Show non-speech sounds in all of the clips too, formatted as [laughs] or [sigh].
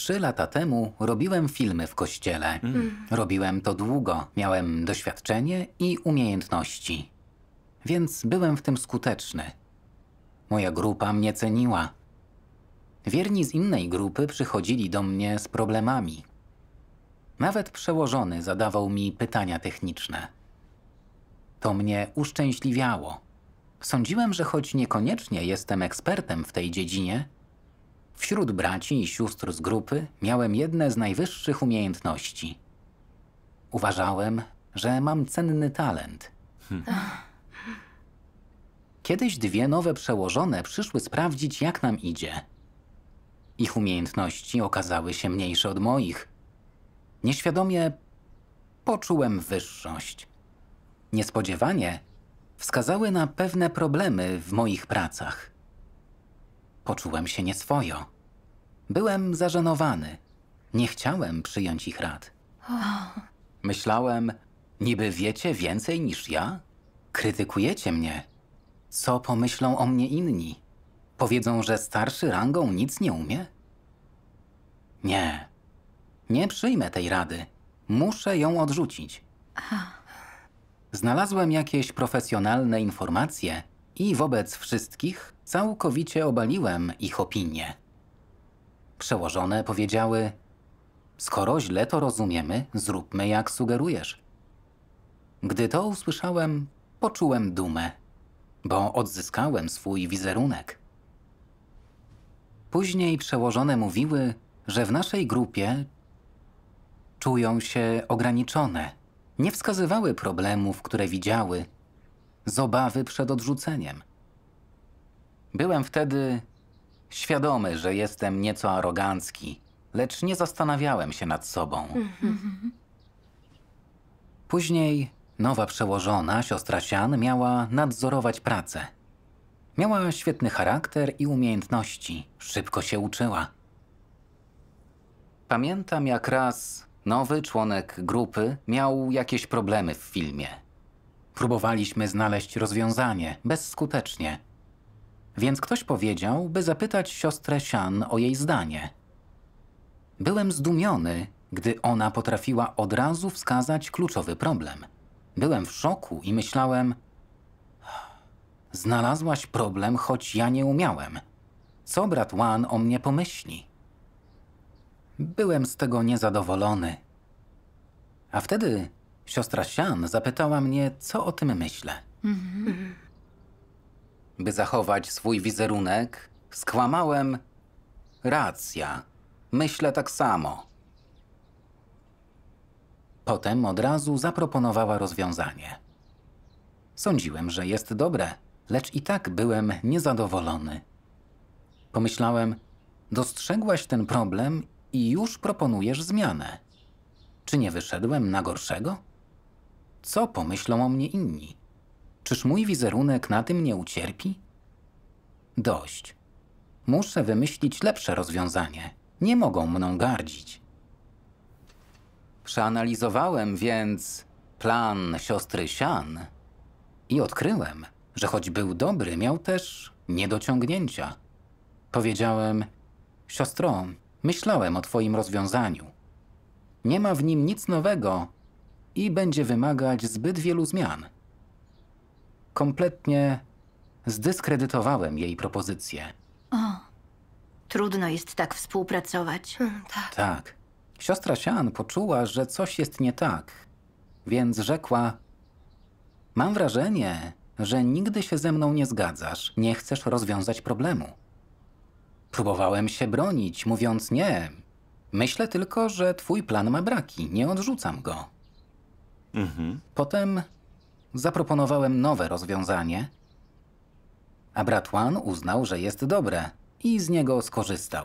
Trzy lata temu robiłem filmy w kościele. Mm. Robiłem to długo, miałem doświadczenie i umiejętności. Więc byłem w tym skuteczny. Moja grupa mnie ceniła. Wierni z innej grupy przychodzili do mnie z problemami. Nawet przełożony zadawał mi pytania techniczne. To mnie uszczęśliwiało. Sądziłem, że choć niekoniecznie jestem ekspertem w tej dziedzinie, Wśród braci i sióstr z grupy miałem jedne z najwyższych umiejętności. Uważałem, że mam cenny talent. Hmm. [laughs] Kiedyś dwie nowe przełożone przyszły sprawdzić, jak nam idzie. Ich umiejętności okazały się mniejsze od moich. Nieświadomie poczułem wyższość. Niespodziewanie wskazały na pewne problemy w moich pracach. Poczułem się nieswojo. Byłem zażenowany. Nie chciałem przyjąć ich rad. Myślałem, niby wiecie więcej niż ja? Krytykujecie mnie. Co pomyślą o mnie inni? Powiedzą, że starszy rangą nic nie umie? Nie. Nie przyjmę tej rady. Muszę ją odrzucić. Znalazłem jakieś profesjonalne informacje i wobec wszystkich Całkowicie obaliłem ich opinie. Przełożone powiedziały: Skoro źle to rozumiemy, zróbmy jak sugerujesz. Gdy to usłyszałem, poczułem dumę, bo odzyskałem swój wizerunek. Później przełożone mówiły, że w naszej grupie czują się ograniczone. Nie wskazywały problemów, które widziały, z obawy przed odrzuceniem. Byłem wtedy świadomy, że jestem nieco arogancki, lecz nie zastanawiałem się nad sobą. Później nowa przełożona, siostra Sian, miała nadzorować pracę. Miała świetny charakter i umiejętności, szybko się uczyła. Pamiętam, jak raz nowy członek grupy miał jakieś problemy w filmie. Próbowaliśmy znaleźć rozwiązanie, bezskutecznie – więc ktoś powiedział, by zapytać siostrę Sian o jej zdanie. Byłem zdumiony, gdy ona potrafiła od razu wskazać kluczowy problem. Byłem w szoku i myślałem: Znalazłaś problem, choć ja nie umiałem. Co brat Wan o mnie pomyśli? Byłem z tego niezadowolony. A wtedy siostra Sian zapytała mnie, co o tym myślę. Mhm by zachować swój wizerunek, skłamałem. Racja, myślę tak samo. Potem od razu zaproponowała rozwiązanie. Sądziłem, że jest dobre, lecz i tak byłem niezadowolony. Pomyślałem, dostrzegłaś ten problem i już proponujesz zmianę. Czy nie wyszedłem na gorszego? Co pomyślą o mnie inni? Czyż mój wizerunek na tym nie ucierpi? Dość. Muszę wymyślić lepsze rozwiązanie. Nie mogą mną gardzić. Przeanalizowałem więc plan siostry Sian i odkryłem, że choć był dobry, miał też niedociągnięcia. Powiedziałem, siostro, myślałem o twoim rozwiązaniu. Nie ma w nim nic nowego i będzie wymagać zbyt wielu zmian kompletnie zdyskredytowałem jej propozycję. O, trudno jest tak współpracować. Mm, tak. Tak. Siostra Sian poczuła, że coś jest nie tak, więc rzekła: Mam wrażenie, że nigdy się ze mną nie zgadzasz, nie chcesz rozwiązać problemu. Próbowałem się bronić, mówiąc nie. Myślę tylko, że twój plan ma braki, nie odrzucam go. Mhm. Potem zaproponowałem nowe rozwiązanie, a brat Juan uznał, że jest dobre i z niego skorzystał.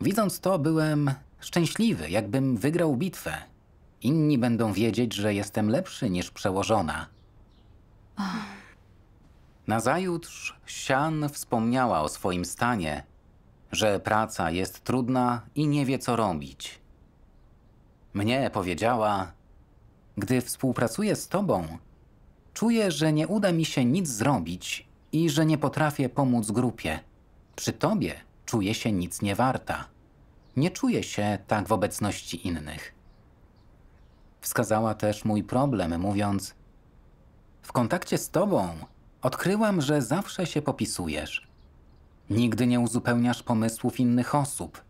Widząc to, byłem szczęśliwy, jakbym wygrał bitwę. Inni będą wiedzieć, że jestem lepszy niż przełożona. Nazajutrz Sian wspomniała o swoim stanie, że praca jest trudna i nie wie co robić. Mnie powiedziała, gdy współpracuję z tobą, czuję, że nie uda mi się nic zrobić i że nie potrafię pomóc grupie. Przy tobie czuję się nic nie warta. Nie czuję się tak w obecności innych. Wskazała też mój problem, mówiąc: W kontakcie z tobą odkryłam, że zawsze się popisujesz. Nigdy nie uzupełniasz pomysłów innych osób.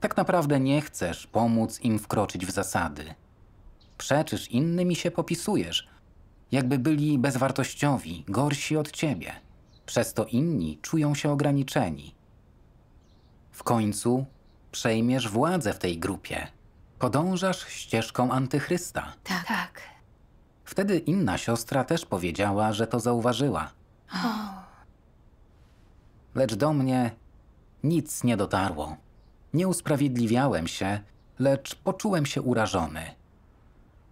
Tak naprawdę nie chcesz pomóc im wkroczyć w zasady przeczysz, innymi się popisujesz, jakby byli bezwartościowi, gorsi od ciebie. Przez to inni czują się ograniczeni. W końcu przejmiesz władzę w tej grupie. Podążasz ścieżką antychrysta. Tak. tak. Wtedy inna siostra też powiedziała, że to zauważyła. O. Lecz do mnie nic nie dotarło. Nie usprawiedliwiałem się, lecz poczułem się urażony.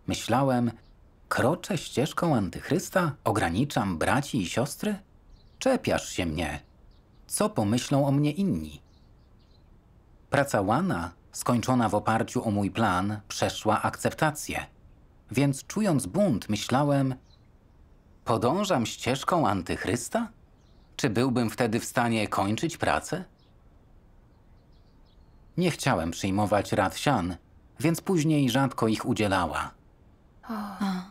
Myślałem, kroczę ścieżką antychrysta, ograniczam braci i siostry? Czepiasz się mnie. Co pomyślą o mnie inni? Praca Łana, skończona w oparciu o mój plan, przeszła akceptację. Więc czując bunt, myślałem, podążam ścieżką antychrysta? Czy byłbym wtedy w stanie kończyć pracę? Nie chciałem przyjmować rad sian, więc później rzadko ich udzielała. A.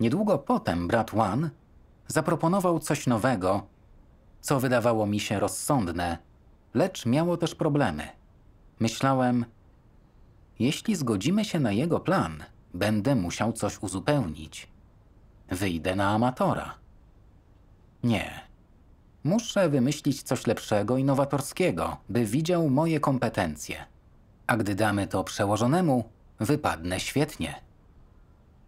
Niedługo potem brat Wan zaproponował coś nowego, co wydawało mi się rozsądne, lecz miało też problemy. Myślałem, jeśli zgodzimy się na jego plan, będę musiał coś uzupełnić. Wyjdę na amatora. Nie. Muszę wymyślić coś lepszego i nowatorskiego, by widział moje kompetencje. A gdy damy to przełożonemu, Wypadnę świetnie.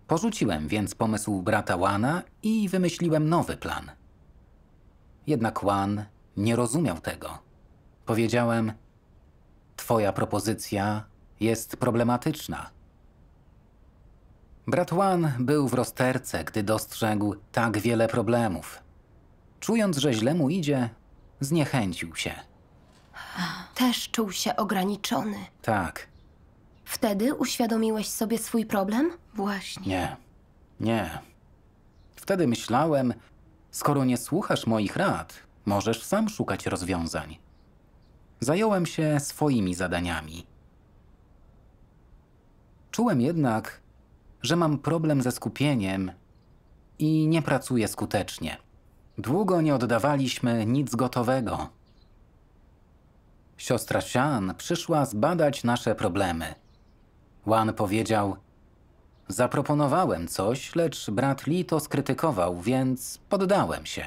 Porzuciłem więc pomysł brata Łana i wymyśliłem nowy plan. Jednak Łan nie rozumiał tego. Powiedziałem: Twoja propozycja jest problematyczna. Brat Łan był w rozterce, gdy dostrzegł tak wiele problemów. Czując, że źle mu idzie, zniechęcił się. Też czuł się ograniczony. Tak. Wtedy uświadomiłeś sobie swój problem? Właśnie. Nie, nie. Wtedy myślałem, skoro nie słuchasz moich rad, możesz sam szukać rozwiązań. Zająłem się swoimi zadaniami. Czułem jednak, że mam problem ze skupieniem i nie pracuję skutecznie. Długo nie oddawaliśmy nic gotowego. Siostra Sian przyszła zbadać nasze problemy. Wan powiedział: Zaproponowałem coś, lecz brat Li to skrytykował, więc poddałem się.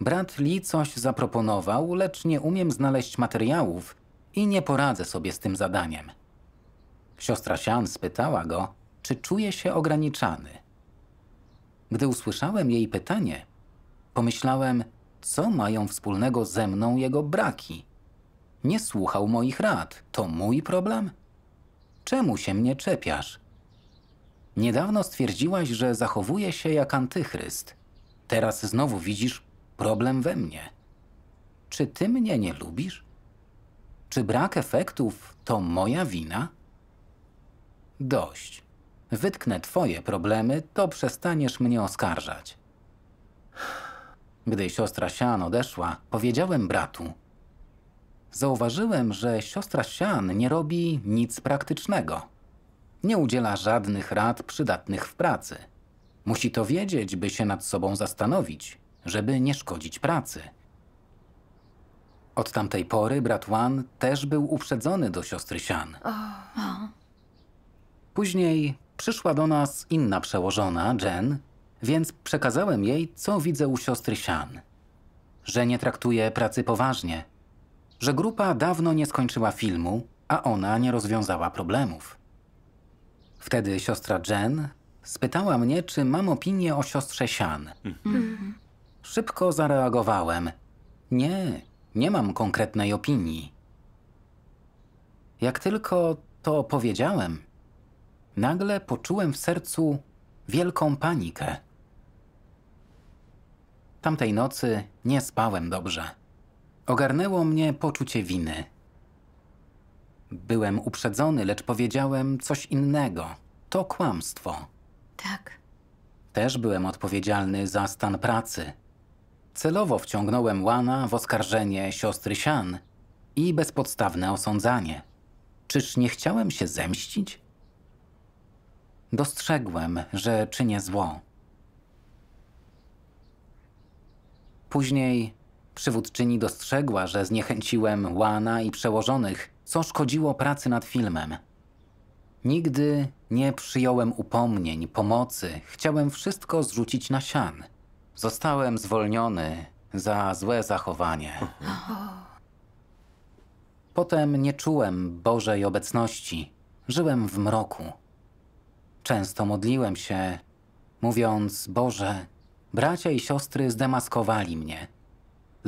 Brat Li coś zaproponował, lecz nie umiem znaleźć materiałów i nie poradzę sobie z tym zadaniem. Siostra Sian spytała go, czy czuje się ograniczany. Gdy usłyszałem jej pytanie, pomyślałem, co mają wspólnego ze mną jego braki. Nie słuchał moich rad, to mój problem? Czemu się mnie czepiasz? Niedawno stwierdziłaś, że zachowuję się jak antychryst. Teraz znowu widzisz problem we mnie. Czy ty mnie nie lubisz? Czy brak efektów to moja wina? Dość. Wytknę twoje problemy, to przestaniesz mnie oskarżać. Gdy siostra Sian odeszła, powiedziałem bratu, Zauważyłem, że siostra Sian nie robi nic praktycznego. Nie udziela żadnych rad przydatnych w pracy. Musi to wiedzieć, by się nad sobą zastanowić, żeby nie szkodzić pracy. Od tamtej pory brat Wan też był uprzedzony do siostry Sian. Później przyszła do nas inna przełożona, Jen, więc przekazałem jej, co widzę u siostry Sian. Że nie traktuje pracy poważnie – że grupa dawno nie skończyła filmu, a ona nie rozwiązała problemów. Wtedy siostra Jen spytała mnie, czy mam opinię o siostrze Sian. Mhm. Szybko zareagowałem. Nie, nie mam konkretnej opinii. Jak tylko to powiedziałem, nagle poczułem w sercu wielką panikę. Tamtej nocy nie spałem dobrze. Ogarnęło mnie poczucie winy. Byłem uprzedzony, lecz powiedziałem coś innego. To kłamstwo. Tak. Też byłem odpowiedzialny za stan pracy. Celowo wciągnąłem Łana w oskarżenie siostry Sian i bezpodstawne osądzanie. Czyż nie chciałem się zemścić? Dostrzegłem, że czynię zło. Później Przywódczyni dostrzegła, że zniechęciłem Łana i przełożonych, co szkodziło pracy nad filmem. Nigdy nie przyjąłem upomnień, pomocy, chciałem wszystko zrzucić na sian. Zostałem zwolniony za złe zachowanie. Potem nie czułem Bożej obecności, żyłem w mroku. Często modliłem się, mówiąc: Boże, bracia i siostry zdemaskowali mnie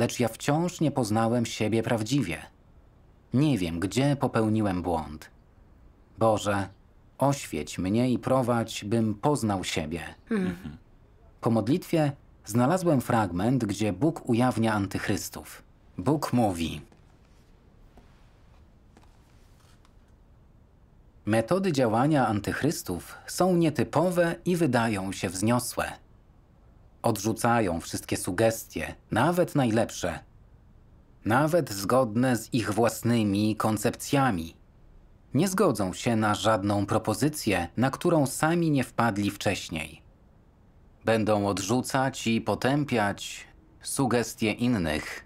lecz ja wciąż nie poznałem siebie prawdziwie. Nie wiem, gdzie popełniłem błąd. Boże, oświeć mnie i prowadź, bym poznał siebie. Mhm. Po modlitwie znalazłem fragment, gdzie Bóg ujawnia antychrystów. Bóg mówi: Metody działania antychrystów są nietypowe i wydają się wzniosłe. Odrzucają wszystkie sugestie, nawet najlepsze, nawet zgodne z ich własnymi koncepcjami. Nie zgodzą się na żadną propozycję, na którą sami nie wpadli wcześniej. Będą odrzucać i potępiać sugestie innych,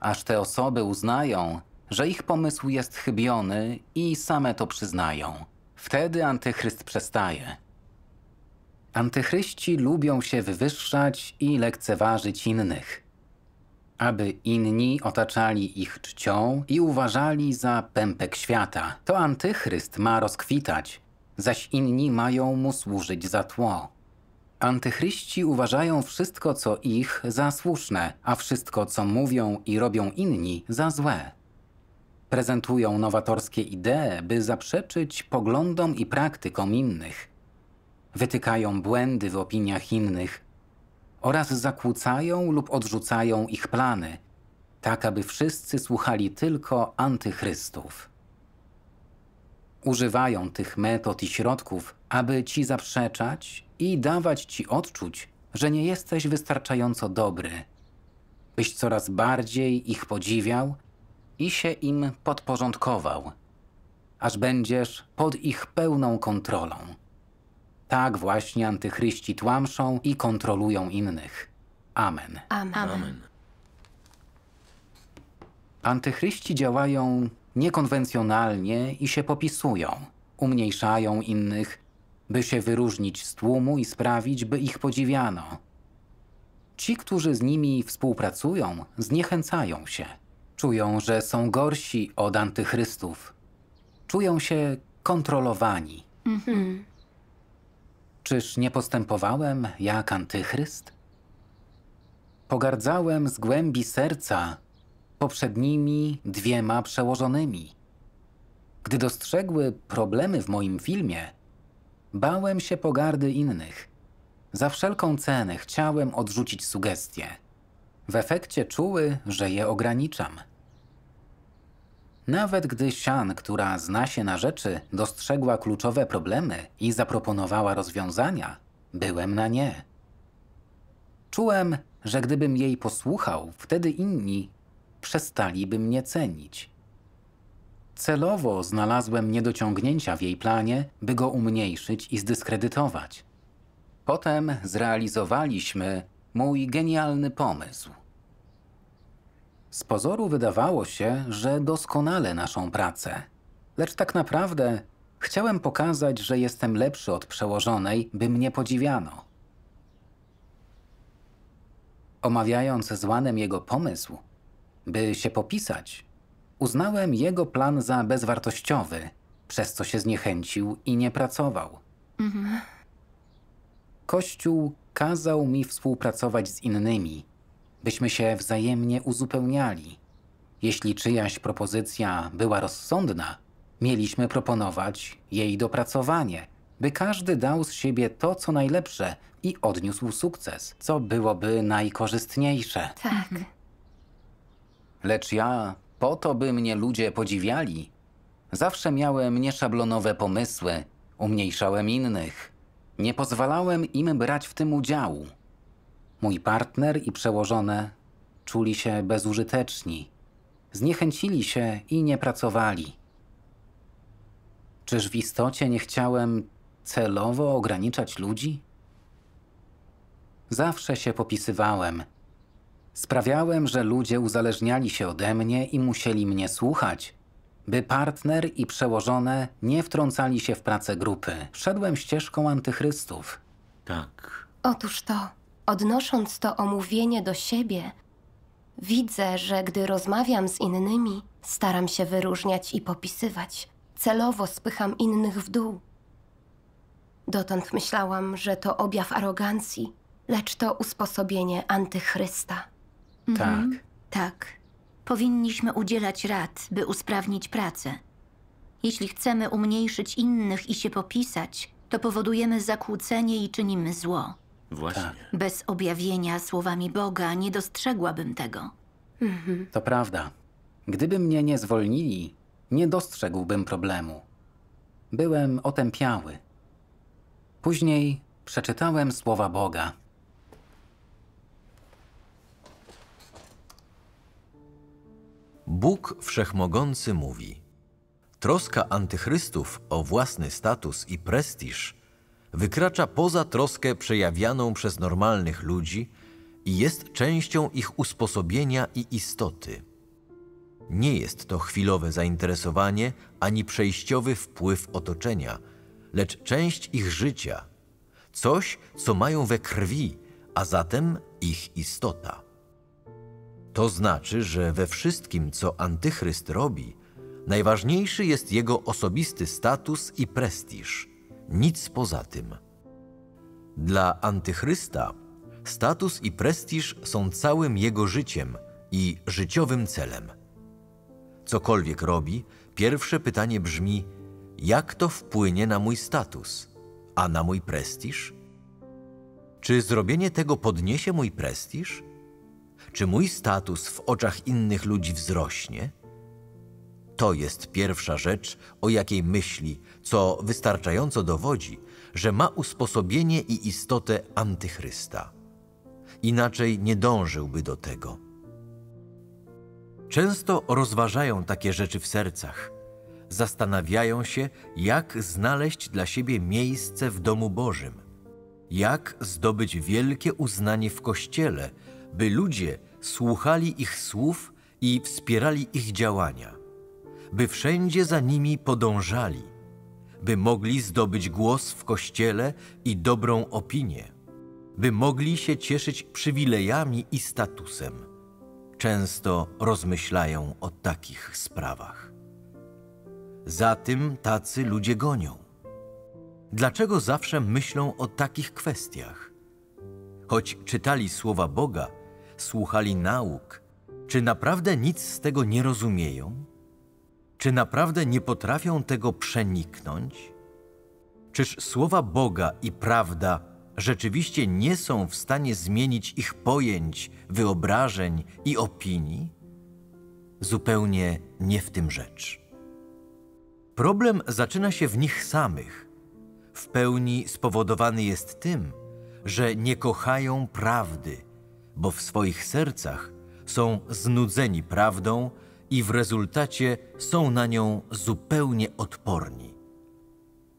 aż te osoby uznają, że ich pomysł jest chybiony i same to przyznają. Wtedy antychryst przestaje. Antychryści lubią się wywyższać i lekceważyć innych, aby inni otaczali ich czcią i uważali za pępek świata. To antychryst ma rozkwitać, zaś inni mają mu służyć za tło. Antychryści uważają wszystko, co ich, za słuszne, a wszystko, co mówią i robią inni, za złe. Prezentują nowatorskie idee, by zaprzeczyć poglądom i praktykom innych – wytykają błędy w opiniach innych oraz zakłócają lub odrzucają ich plany, tak aby wszyscy słuchali tylko antychrystów. Używają tych metod i środków, aby ci zaprzeczać i dawać ci odczuć, że nie jesteś wystarczająco dobry, byś coraz bardziej ich podziwiał i się im podporządkował, aż będziesz pod ich pełną kontrolą. Tak właśnie antychryści tłamszą i kontrolują innych. Amen. Amen. Amen. Antychryści działają niekonwencjonalnie i się popisują. Umniejszają innych, by się wyróżnić z tłumu i sprawić, by ich podziwiano. Ci, którzy z nimi współpracują, zniechęcają się. Czują, że są gorsi od antychrystów. Czują się kontrolowani. Mhm. Czyż nie postępowałem jak antychryst? Pogardzałem z głębi serca poprzednimi dwiema przełożonymi. Gdy dostrzegły problemy w moim filmie, bałem się pogardy innych. Za wszelką cenę chciałem odrzucić sugestie. W efekcie czuły, że je ograniczam. Nawet gdy Sian, która zna się na rzeczy, dostrzegła kluczowe problemy i zaproponowała rozwiązania, byłem na nie. Czułem, że gdybym jej posłuchał, wtedy inni przestaliby mnie cenić. Celowo znalazłem niedociągnięcia w jej planie, by go umniejszyć i zdyskredytować. Potem zrealizowaliśmy mój genialny pomysł – z pozoru wydawało się, że doskonale naszą pracę. Lecz tak naprawdę chciałem pokazać, że jestem lepszy od przełożonej, by mnie podziwiano. Omawiając z Łanem jego pomysł, by się popisać, uznałem jego plan za bezwartościowy, przez co się zniechęcił i nie pracował. Mhm. Kościół kazał mi współpracować z innymi, byśmy się wzajemnie uzupełniali. Jeśli czyjaś propozycja była rozsądna, mieliśmy proponować jej dopracowanie, by każdy dał z siebie to, co najlepsze i odniósł sukces, co byłoby najkorzystniejsze. Tak. Mhm. Lecz ja, po to by mnie ludzie podziwiali, zawsze miałem nieszablonowe pomysły, umniejszałem innych. Nie pozwalałem im brać w tym udziału. Mój partner i przełożone czuli się bezużyteczni, zniechęcili się i nie pracowali. Czyż w istocie nie chciałem celowo ograniczać ludzi? Zawsze się popisywałem. Sprawiałem, że ludzie uzależniali się ode mnie i musieli mnie słuchać, by partner i przełożone nie wtrącali się w pracę grupy. Szedłem ścieżką antychrystów. Tak. Otóż to. Odnosząc to omówienie do siebie, widzę, że gdy rozmawiam z innymi, staram się wyróżniać i popisywać. Celowo spycham innych w dół. Dotąd myślałam, że to objaw arogancji, lecz to usposobienie antychrysta. Mhm. Tak. Tak. Powinniśmy udzielać rad, by usprawnić pracę. Jeśli chcemy umniejszyć innych i się popisać, to powodujemy zakłócenie i czynimy zło. Właśnie. Tak. Bez objawienia słowami Boga nie dostrzegłabym tego. Mhm. To prawda. Gdyby mnie nie zwolnili, nie dostrzegłbym problemu. Byłem otępiały. Później przeczytałem słowa Boga. Bóg Wszechmogący mówi: Troska antychrystów o własny status i prestiż wykracza poza troskę przejawianą przez normalnych ludzi i jest częścią ich usposobienia i istoty. Nie jest to chwilowe zainteresowanie ani przejściowy wpływ otoczenia, lecz część ich życia, coś, co mają we krwi, a zatem ich istota. To znaczy, że we wszystkim, co antychryst robi, najważniejszy jest jego osobisty status i prestiż – nic poza tym. Dla antychrysta status i prestiż są całym jego życiem i życiowym celem. Cokolwiek robi, pierwsze pytanie brzmi: jak to wpłynie na mój status, a na mój prestiż? Czy zrobienie tego podniesie mój prestiż? Czy mój status w oczach innych ludzi wzrośnie? To jest pierwsza rzecz, o jakiej myśli, co wystarczająco dowodzi, że ma usposobienie i istotę antychrysta. Inaczej nie dążyłby do tego. Często rozważają takie rzeczy w sercach. Zastanawiają się, jak znaleźć dla siebie miejsce w domu Bożym, jak zdobyć wielkie uznanie w kościele, by ludzie słuchali ich słów i wspierali ich działania by wszędzie za nimi podążali, by mogli zdobyć głos w kościele i dobrą opinię, by mogli się cieszyć przywilejami i statusem. Często rozmyślają o takich sprawach. Za tym tacy ludzie gonią. Dlaczego zawsze myślą o takich kwestiach? Choć czytali słowa Boga, słuchali nauk, czy naprawdę nic z tego nie rozumieją? Czy naprawdę nie potrafią tego przeniknąć? Czyż słowa Boga i prawda rzeczywiście nie są w stanie zmienić ich pojęć, wyobrażeń i opinii? Zupełnie nie w tym rzecz. Problem zaczyna się w nich samych. W pełni spowodowany jest tym, że nie kochają prawdy, bo w swoich sercach są znudzeni prawdą i w rezultacie są na nią zupełnie odporni.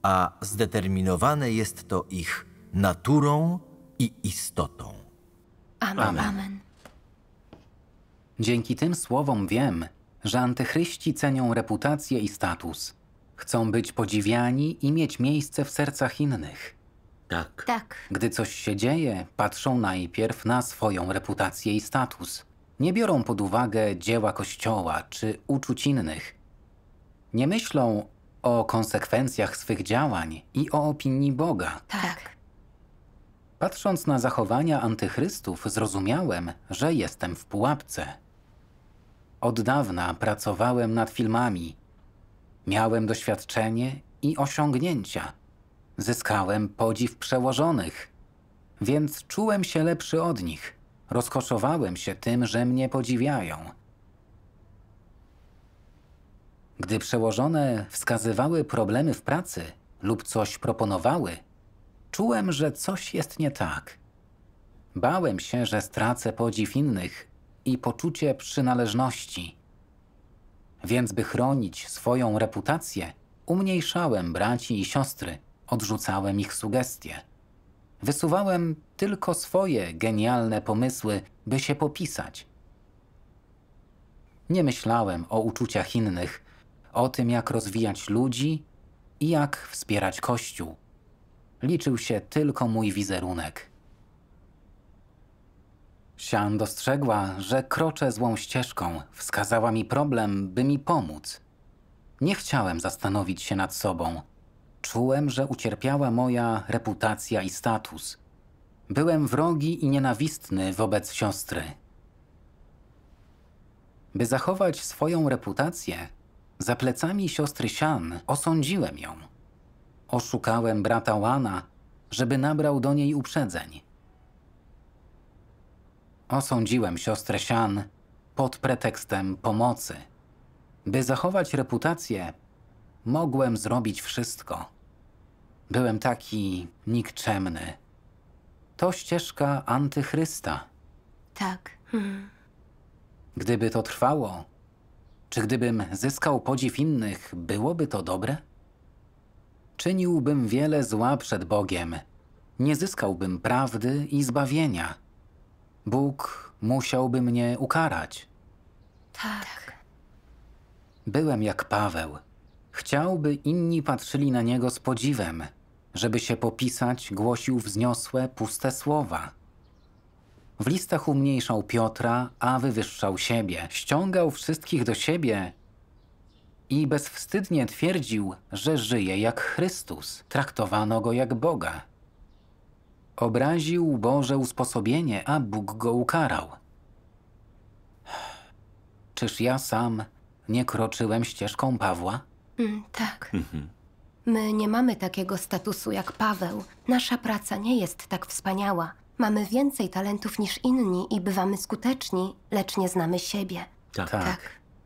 A zdeterminowane jest to ich naturą i istotą. Amen. Amen. Dzięki tym słowom wiem, że antychryści cenią reputację i status. Chcą być podziwiani i mieć miejsce w sercach innych. Tak. tak. Gdy coś się dzieje, patrzą najpierw na swoją reputację i status nie biorą pod uwagę dzieła Kościoła czy uczuć innych. Nie myślą o konsekwencjach swych działań i o opinii Boga. Tak. Patrząc na zachowania antychrystów, zrozumiałem, że jestem w pułapce. Od dawna pracowałem nad filmami. Miałem doświadczenie i osiągnięcia. Zyskałem podziw przełożonych, więc czułem się lepszy od nich. Rozkoszowałem się tym, że mnie podziwiają. Gdy przełożone wskazywały problemy w pracy lub coś proponowały, czułem, że coś jest nie tak. Bałem się, że stracę podziw innych i poczucie przynależności. Więc, by chronić swoją reputację, umniejszałem braci i siostry, odrzucałem ich sugestie. Wysuwałem tylko swoje genialne pomysły, by się popisać. Nie myślałem o uczuciach innych, o tym, jak rozwijać ludzi i jak wspierać Kościół. Liczył się tylko mój wizerunek. Sian dostrzegła, że kroczę złą ścieżką, wskazała mi problem, by mi pomóc. Nie chciałem zastanowić się nad sobą – Czułem, że ucierpiała moja reputacja i status. Byłem wrogi i nienawistny wobec siostry. By zachować swoją reputację, za plecami siostry Sian osądziłem ją. Oszukałem brata Łana, żeby nabrał do niej uprzedzeń. Osądziłem siostrę Sian pod pretekstem pomocy. By zachować reputację, mogłem zrobić wszystko. Byłem taki nikczemny. To ścieżka antychrysta. Tak. Hmm. Gdyby to trwało, czy gdybym zyskał podziw innych, byłoby to dobre? Czyniłbym wiele zła przed Bogiem. Nie zyskałbym prawdy i zbawienia. Bóg musiałby mnie ukarać. Tak. Byłem jak Paweł. Chciałby inni patrzyli na niego z podziwem. Żeby się popisać, głosił wzniosłe, puste słowa. W listach umniejszał Piotra, a wywyższał siebie, ściągał wszystkich do siebie i bezwstydnie twierdził, że żyje jak Chrystus, traktowano go jak Boga. Obraził Boże usposobienie, a Bóg go ukarał. Czyż ja sam nie kroczyłem ścieżką Pawła? Mm, tak. Mhm. My nie mamy takiego statusu jak Paweł. Nasza praca nie jest tak wspaniała. Mamy więcej talentów niż inni i bywamy skuteczni, lecz nie znamy siebie. Tak. tak. tak.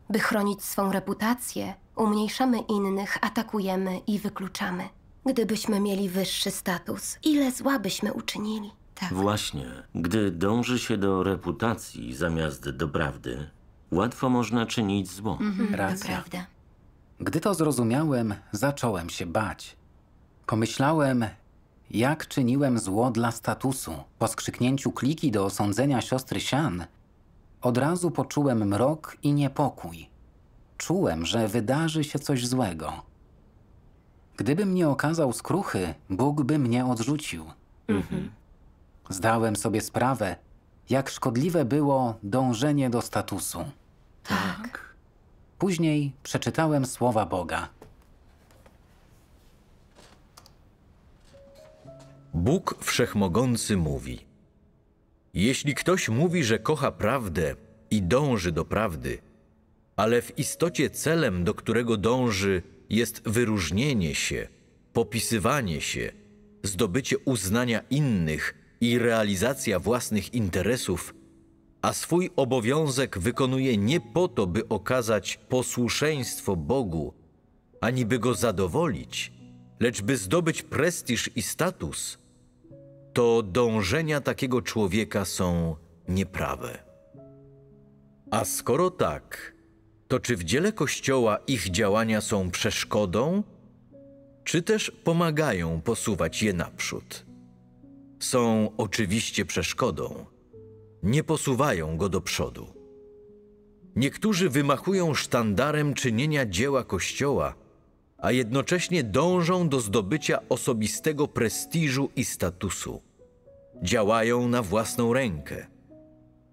By chronić swą reputację, umniejszamy innych, atakujemy i wykluczamy. Gdybyśmy mieli wyższy status, ile zła byśmy uczynili? Tak. Właśnie. Gdy dąży się do reputacji zamiast do prawdy, łatwo można czynić zło. Mhm, mhm. Racja. To prawda. Gdy to zrozumiałem, zacząłem się bać. Pomyślałem, jak czyniłem zło dla statusu. Po skrzyknięciu kliki do osądzenia siostry Sian, od razu poczułem mrok i niepokój. Czułem, że wydarzy się coś złego. Gdybym nie okazał skruchy, Bóg by mnie odrzucił. Mhm. Zdałem sobie sprawę, jak szkodliwe było dążenie do statusu. Tak. Później przeczytałem słowa Boga. Bóg Wszechmogący mówi: Jeśli ktoś mówi, że kocha prawdę i dąży do prawdy, ale w istocie celem, do którego dąży, jest wyróżnienie się, popisywanie się, zdobycie uznania innych i realizacja własnych interesów, a swój obowiązek wykonuje nie po to, by okazać posłuszeństwo Bogu, ani by go zadowolić, lecz by zdobyć prestiż i status, to dążenia takiego człowieka są nieprawe. A skoro tak, to czy w dziele Kościoła ich działania są przeszkodą, czy też pomagają posuwać je naprzód? Są oczywiście przeszkodą nie posuwają go do przodu. Niektórzy wymachują sztandarem czynienia dzieła Kościoła, a jednocześnie dążą do zdobycia osobistego prestiżu i statusu. Działają na własną rękę,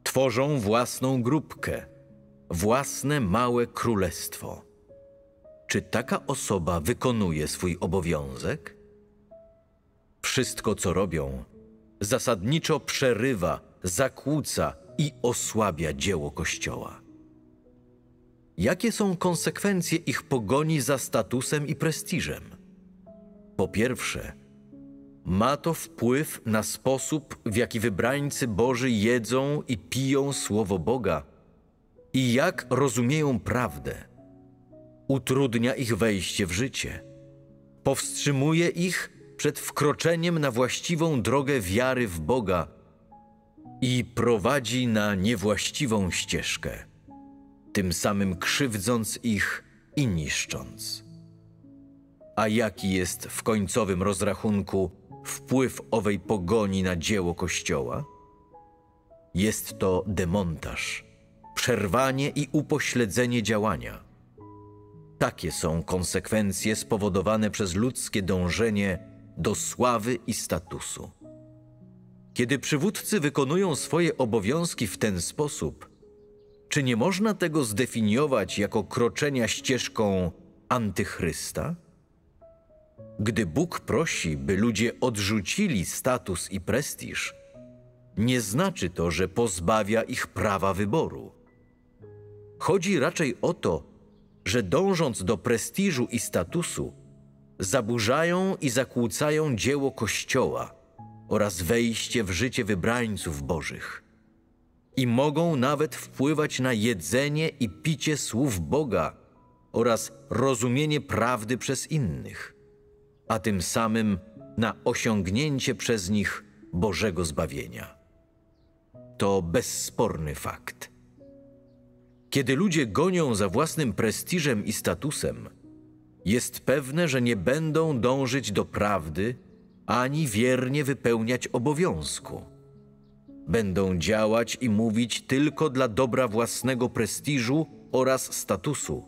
tworzą własną grupkę, własne małe królestwo. Czy taka osoba wykonuje swój obowiązek? Wszystko, co robią, zasadniczo przerywa zakłóca i osłabia dzieło Kościoła. Jakie są konsekwencje ich pogoni za statusem i prestiżem? Po pierwsze, ma to wpływ na sposób, w jaki wybrańcy Boży jedzą i piją Słowo Boga i jak rozumieją prawdę. Utrudnia ich wejście w życie, powstrzymuje ich przed wkroczeniem na właściwą drogę wiary w Boga i prowadzi na niewłaściwą ścieżkę, tym samym krzywdząc ich i niszcząc. A jaki jest w końcowym rozrachunku wpływ owej pogoni na dzieło Kościoła? Jest to demontaż, przerwanie i upośledzenie działania. Takie są konsekwencje spowodowane przez ludzkie dążenie do sławy i statusu. Kiedy przywódcy wykonują swoje obowiązki w ten sposób, czy nie można tego zdefiniować jako kroczenia ścieżką antychrysta? Gdy Bóg prosi, by ludzie odrzucili status i prestiż, nie znaczy to, że pozbawia ich prawa wyboru. Chodzi raczej o to, że dążąc do prestiżu i statusu, zaburzają i zakłócają dzieło Kościoła oraz wejście w życie wybrańców Bożych. I mogą nawet wpływać na jedzenie i picie słów Boga oraz rozumienie prawdy przez innych, a tym samym na osiągnięcie przez nich Bożego zbawienia. To bezsporny fakt. Kiedy ludzie gonią za własnym prestiżem i statusem, jest pewne, że nie będą dążyć do prawdy ani wiernie wypełniać obowiązku. Będą działać i mówić tylko dla dobra własnego prestiżu oraz statusu.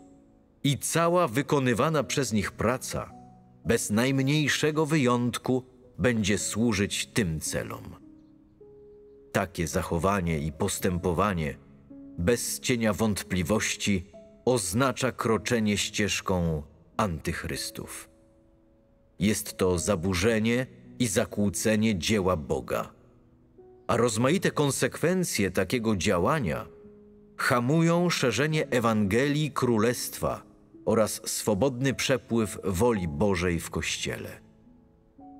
I cała wykonywana przez nich praca, bez najmniejszego wyjątku, będzie służyć tym celom. Takie zachowanie i postępowanie, bez cienia wątpliwości, oznacza kroczenie ścieżką antychrystów. Jest to zaburzenie i zakłócenie dzieła Boga. A rozmaite konsekwencje takiego działania hamują szerzenie Ewangelii Królestwa oraz swobodny przepływ woli Bożej w Kościele.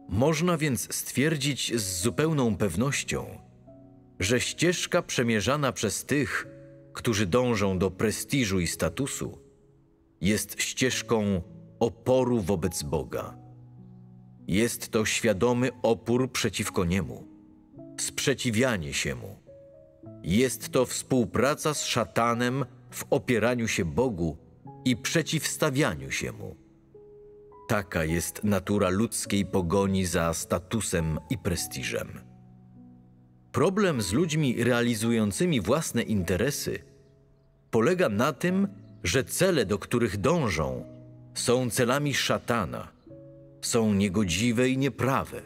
Można więc stwierdzić z zupełną pewnością, że ścieżka przemierzana przez tych, którzy dążą do prestiżu i statusu, jest ścieżką oporu wobec Boga. Jest to świadomy opór przeciwko niemu, sprzeciwianie się mu. Jest to współpraca z szatanem w opieraniu się Bogu i przeciwstawianiu się mu. Taka jest natura ludzkiej pogoni za statusem i prestiżem. Problem z ludźmi realizującymi własne interesy polega na tym, że cele, do których dążą, są celami szatana są niegodziwe i nieprawe.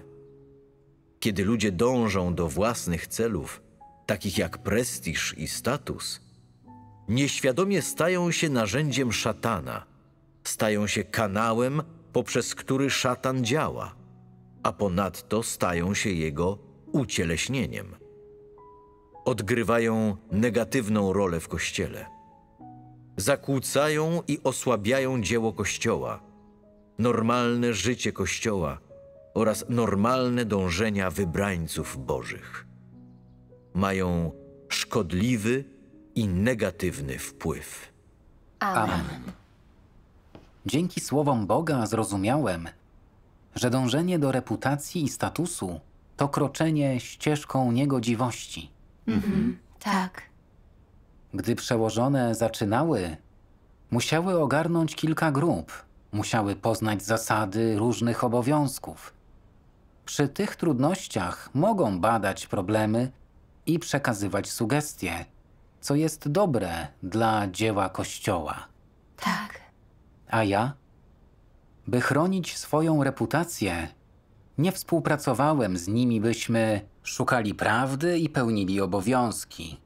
Kiedy ludzie dążą do własnych celów, takich jak prestiż i status, nieświadomie stają się narzędziem szatana, stają się kanałem, poprzez który szatan działa, a ponadto stają się jego ucieleśnieniem. Odgrywają negatywną rolę w kościele. Zakłócają i osłabiają dzieło kościoła normalne życie Kościoła oraz normalne dążenia wybrańców Bożych. Mają szkodliwy i negatywny wpływ. Amen. Dzięki słowom Boga zrozumiałem, że dążenie do reputacji i statusu to kroczenie ścieżką niegodziwości. Mhm, tak. Gdy przełożone zaczynały, musiały ogarnąć kilka grup, musiały poznać zasady różnych obowiązków. Przy tych trudnościach mogą badać problemy i przekazywać sugestie, co jest dobre dla dzieła Kościoła. Tak. A ja? By chronić swoją reputację, nie współpracowałem z nimi, byśmy szukali prawdy i pełnili obowiązki.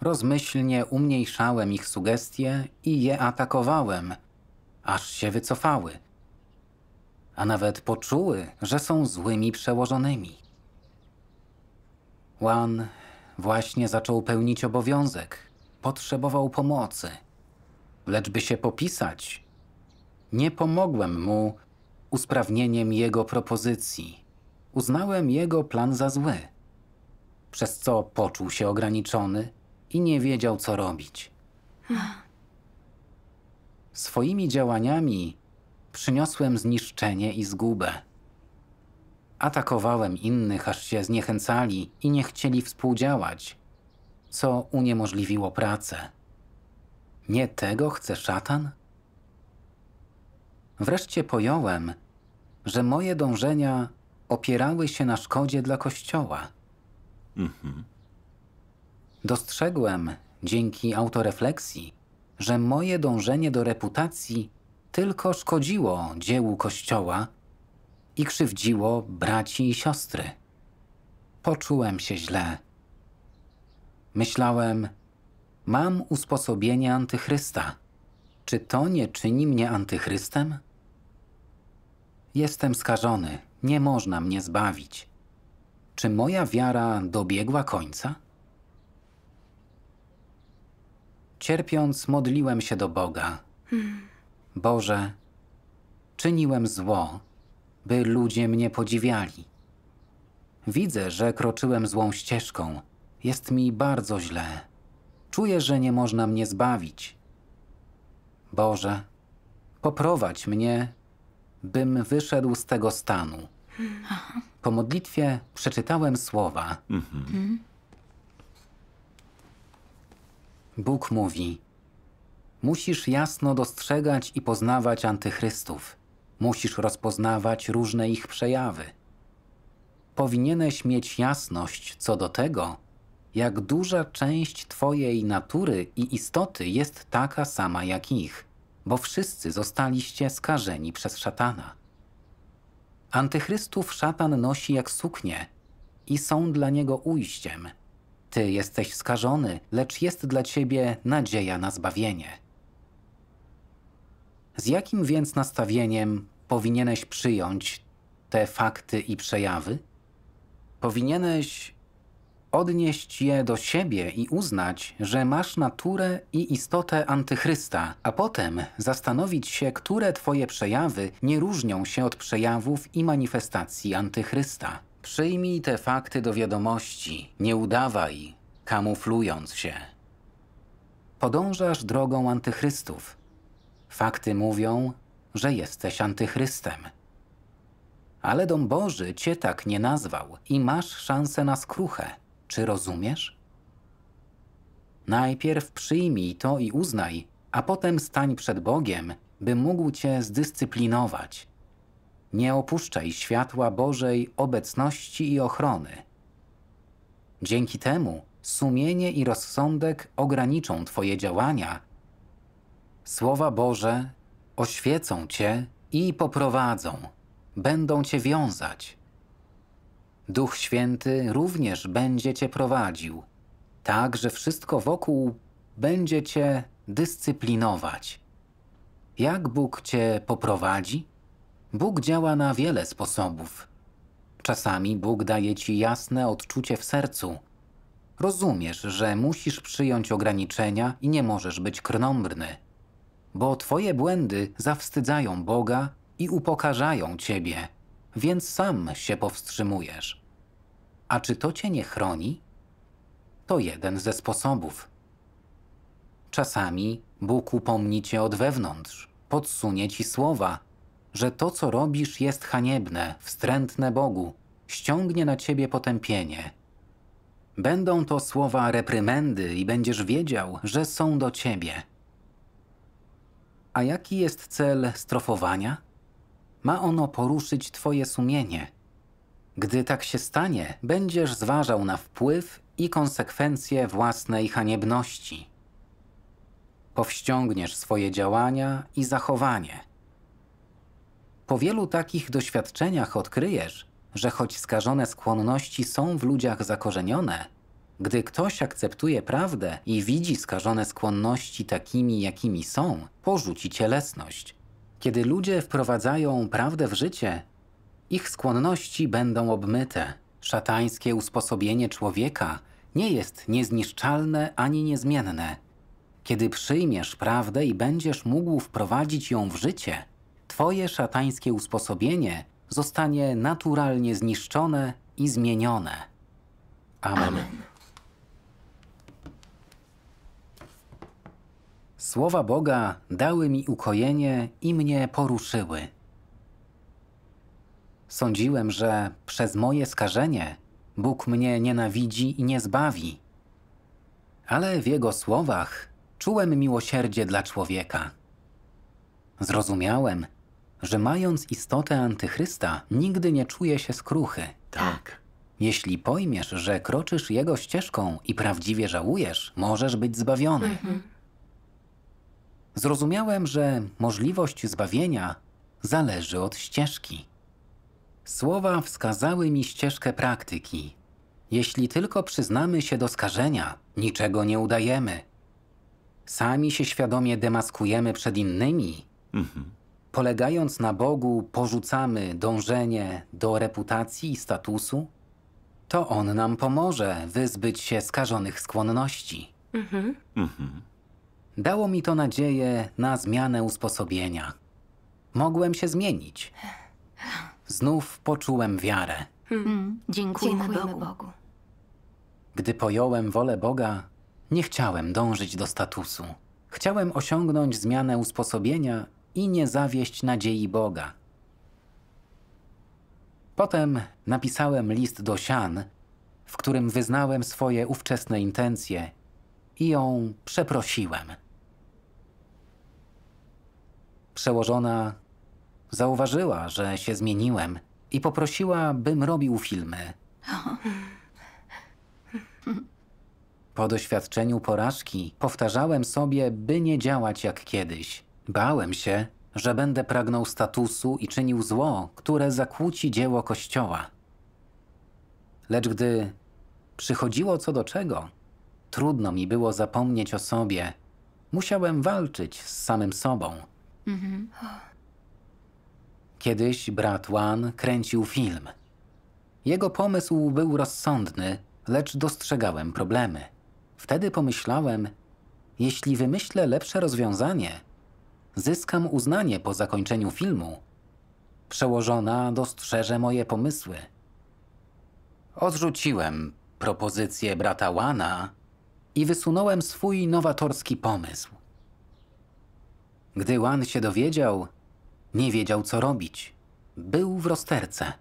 Rozmyślnie umniejszałem ich sugestie i je atakowałem – aż się wycofały, a nawet poczuły, że są złymi przełożonymi. Wan właśnie zaczął pełnić obowiązek, potrzebował pomocy. Lecz by się popisać, nie pomogłem mu usprawnieniem jego propozycji. Uznałem jego plan za zły, przez co poczuł się ograniczony i nie wiedział, co robić. Swoimi działaniami przyniosłem zniszczenie i zgubę. Atakowałem innych, aż się zniechęcali i nie chcieli współdziałać, co uniemożliwiło pracę. Nie tego chce szatan? Wreszcie pojąłem, że moje dążenia opierały się na szkodzie dla Kościoła. Mhm. Dostrzegłem, dzięki autorefleksji, że moje dążenie do reputacji tylko szkodziło dziełu Kościoła i krzywdziło braci i siostry. Poczułem się źle. Myślałem, mam usposobienie antychrysta. Czy to nie czyni mnie antychrystem? Jestem skażony, nie można mnie zbawić. Czy moja wiara dobiegła końca? Cierpiąc, modliłem się do Boga. Boże, czyniłem zło, by ludzie mnie podziwiali. Widzę, że kroczyłem złą ścieżką. Jest mi bardzo źle. Czuję, że nie można mnie zbawić. Boże, poprowadź mnie, bym wyszedł z tego stanu. Po modlitwie przeczytałem słowa. Mhm. Bóg mówi: Musisz jasno dostrzegać i poznawać antychrystów. Musisz rozpoznawać różne ich przejawy. Powinieneś mieć jasność co do tego, jak duża część Twojej natury i istoty jest taka sama jak ich, bo wszyscy zostaliście skażeni przez szatana. Antychrystów szatan nosi jak suknie i są dla niego ujściem – ty jesteś skażony, lecz jest dla ciebie nadzieja na zbawienie. Z jakim więc nastawieniem powinieneś przyjąć te fakty i przejawy? Powinieneś odnieść je do siebie i uznać, że masz naturę i istotę antychrysta, a potem zastanowić się, które twoje przejawy nie różnią się od przejawów i manifestacji antychrysta. Przyjmij te fakty do wiadomości, nie udawaj, kamuflując się. Podążasz drogą antychrystów. Fakty mówią, że jesteś antychrystem. Ale dom Boży cię tak nie nazwał i masz szansę na skruchę. Czy rozumiesz? Najpierw przyjmij to i uznaj, a potem stań przed Bogiem, by mógł cię zdyscyplinować nie opuszczaj światła Bożej obecności i ochrony. Dzięki temu sumienie i rozsądek ograniczą Twoje działania. Słowa Boże oświecą Cię i poprowadzą, będą Cię wiązać. Duch Święty również będzie Cię prowadził, tak że wszystko wokół będzie Cię dyscyplinować. Jak Bóg Cię poprowadzi? Bóg działa na wiele sposobów. Czasami Bóg daje ci jasne odczucie w sercu. Rozumiesz, że musisz przyjąć ograniczenia i nie możesz być krnąbrny, bo twoje błędy zawstydzają Boga i upokarzają ciebie, więc sam się powstrzymujesz. A czy to cię nie chroni? To jeden ze sposobów. Czasami Bóg upomni cię od wewnątrz, podsunie ci słowa, że to, co robisz, jest haniebne, wstrętne Bogu, ściągnie na ciebie potępienie. Będą to słowa reprymendy i będziesz wiedział, że są do ciebie. A jaki jest cel strofowania? Ma ono poruszyć twoje sumienie. Gdy tak się stanie, będziesz zważał na wpływ i konsekwencje własnej haniebności. Powściągniesz swoje działania i zachowanie. Po wielu takich doświadczeniach odkryjesz, że choć skażone skłonności są w ludziach zakorzenione, gdy ktoś akceptuje prawdę i widzi skażone skłonności takimi, jakimi są, porzuci cielesność. Kiedy ludzie wprowadzają prawdę w życie, ich skłonności będą obmyte. Szatańskie usposobienie człowieka nie jest niezniszczalne ani niezmienne. Kiedy przyjmiesz prawdę i będziesz mógł wprowadzić ją w życie, Twoje szatańskie usposobienie zostanie naturalnie zniszczone i zmienione. Amen. Amen. Słowa Boga dały mi ukojenie i mnie poruszyły. Sądziłem, że przez moje skażenie Bóg mnie nienawidzi i nie zbawi. Ale w Jego słowach czułem miłosierdzie dla człowieka. Zrozumiałem, że mając istotę antychrysta, nigdy nie czuje się skruchy. Tak. Jeśli pojmiesz, że kroczysz jego ścieżką i prawdziwie żałujesz, możesz być zbawiony. Mhm. Zrozumiałem, że możliwość zbawienia zależy od ścieżki. Słowa wskazały mi ścieżkę praktyki. Jeśli tylko przyznamy się do skażenia, niczego nie udajemy. Sami się świadomie demaskujemy przed innymi, mhm polegając na Bogu, porzucamy dążenie do reputacji i statusu, to On nam pomoże wyzbyć się skażonych skłonności. Mhm. Mhm. Dało mi to nadzieję na zmianę usposobienia. Mogłem się zmienić. Znów poczułem wiarę. Dziękuję hmm. hmm. Dziękujemy, Dziękujemy Bogu. Bogu. Gdy pojąłem wolę Boga, nie chciałem dążyć do statusu. Chciałem osiągnąć zmianę usposobienia i nie zawieść nadziei Boga. Potem napisałem list do Sian, w którym wyznałem swoje ówczesne intencje i ją przeprosiłem. Przełożona zauważyła, że się zmieniłem i poprosiła, bym robił filmy. Po doświadczeniu porażki powtarzałem sobie, by nie działać jak kiedyś. Bałem się, że będę pragnął statusu i czynił zło, które zakłóci dzieło Kościoła. Lecz gdy przychodziło co do czego, trudno mi było zapomnieć o sobie. Musiałem walczyć z samym sobą. Mhm. Kiedyś brat Wan kręcił film. Jego pomysł był rozsądny, lecz dostrzegałem problemy. Wtedy pomyślałem, jeśli wymyślę lepsze rozwiązanie, zyskam uznanie po zakończeniu filmu. Przełożona dostrzeże moje pomysły. Odrzuciłem propozycję brata Łana i wysunąłem swój nowatorski pomysł. Gdy Łan się dowiedział, nie wiedział co robić. Był w rozterce.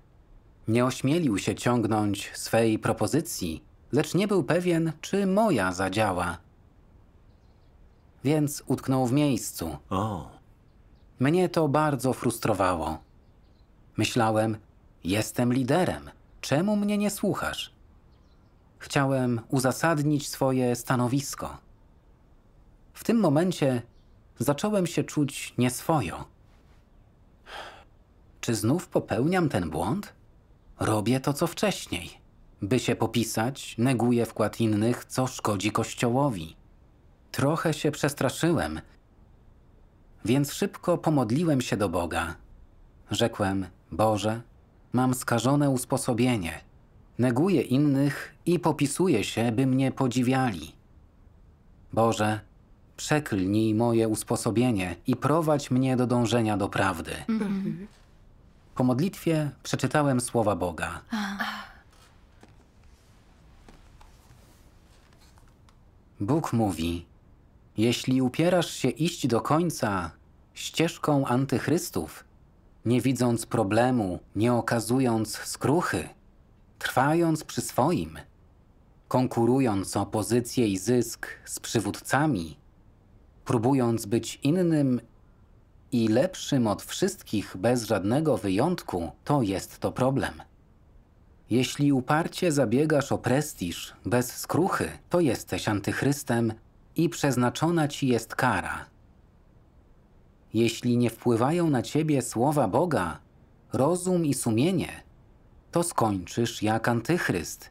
Nie ośmielił się ciągnąć swej propozycji, lecz nie był pewien, czy moja zadziała więc utknął w miejscu. O. Mnie to bardzo frustrowało. Myślałem, jestem liderem, czemu mnie nie słuchasz? Chciałem uzasadnić swoje stanowisko. W tym momencie zacząłem się czuć nieswojo. Czy znów popełniam ten błąd? Robię to co wcześniej. By się popisać, neguję wkład innych, co szkodzi Kościołowi. Trochę się przestraszyłem, więc szybko pomodliłem się do Boga. Rzekłem: Boże, mam skażone usposobienie. Neguję innych i popisuję się, by mnie podziwiali. Boże, przeklnij moje usposobienie i prowadź mnie do dążenia do prawdy. Po modlitwie przeczytałem słowa Boga. Bóg mówi: jeśli upierasz się iść do końca ścieżką antychrystów, nie widząc problemu, nie okazując skruchy, trwając przy swoim, konkurując o pozycję i zysk z przywódcami, próbując być innym i lepszym od wszystkich bez żadnego wyjątku, to jest to problem. Jeśli uparcie zabiegasz o prestiż bez skruchy, to jesteś antychrystem i przeznaczona ci jest kara. Jeśli nie wpływają na ciebie słowa Boga, rozum i sumienie, to skończysz jak antychryst.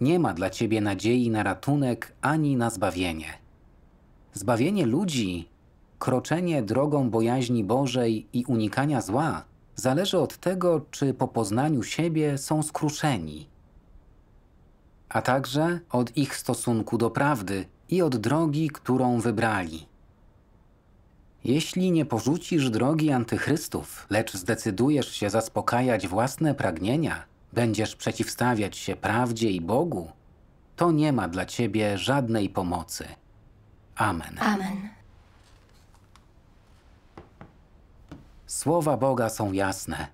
Nie ma dla ciebie nadziei na ratunek ani na zbawienie. Zbawienie ludzi, kroczenie drogą bojaźni Bożej i unikania zła zależy od tego, czy po poznaniu siebie są skruszeni, a także od ich stosunku do prawdy, i od drogi, którą wybrali. Jeśli nie porzucisz drogi antychrystów, lecz zdecydujesz się zaspokajać własne pragnienia, będziesz przeciwstawiać się prawdzie i Bogu, to nie ma dla ciebie żadnej pomocy. Amen. Amen. Słowa Boga są jasne.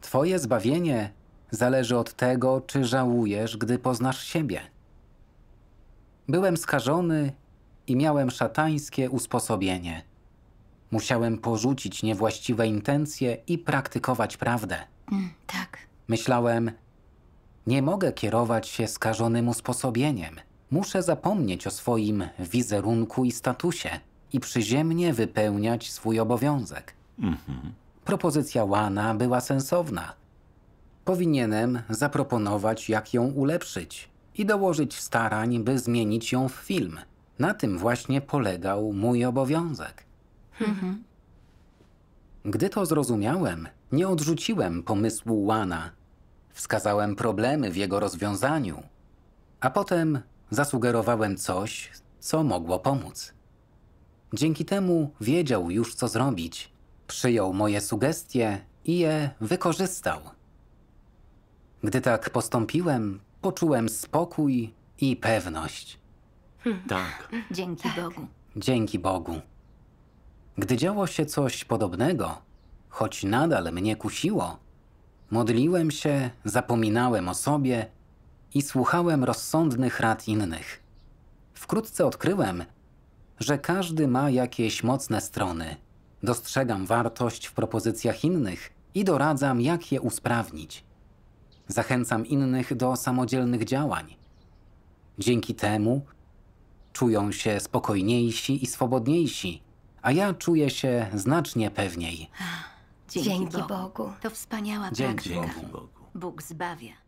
Twoje zbawienie zależy od tego, czy żałujesz, gdy poznasz siebie. Byłem skażony i miałem szatańskie usposobienie. Musiałem porzucić niewłaściwe intencje i praktykować prawdę. Mm, tak. Myślałem, nie mogę kierować się skażonym usposobieniem. Muszę zapomnieć o swoim wizerunku i statusie i przyziemnie wypełniać swój obowiązek. Mm -hmm. Propozycja Łana była sensowna. Powinienem zaproponować, jak ją ulepszyć i dołożyć starań, by zmienić ją w film. Na tym właśnie polegał mój obowiązek. Mhm. Gdy to zrozumiałem, nie odrzuciłem pomysłu Łana. Wskazałem problemy w jego rozwiązaniu, a potem zasugerowałem coś, co mogło pomóc. Dzięki temu wiedział już, co zrobić. Przyjął moje sugestie i je wykorzystał. Gdy tak postąpiłem, poczułem spokój i pewność. Tak. Dzięki tak. Bogu. Dzięki Bogu. Gdy działo się coś podobnego, choć nadal mnie kusiło, modliłem się, zapominałem o sobie i słuchałem rozsądnych rad innych. Wkrótce odkryłem, że każdy ma jakieś mocne strony. Dostrzegam wartość w propozycjach innych i doradzam, jak je usprawnić. Zachęcam innych do samodzielnych działań. Dzięki temu czują się spokojniejsi i swobodniejsi, a ja czuję się znacznie pewniej. Dzięki, Dzięki Bogu. Bogu. To wspaniała Dzięki praktyka. Bogu. Bóg zbawia.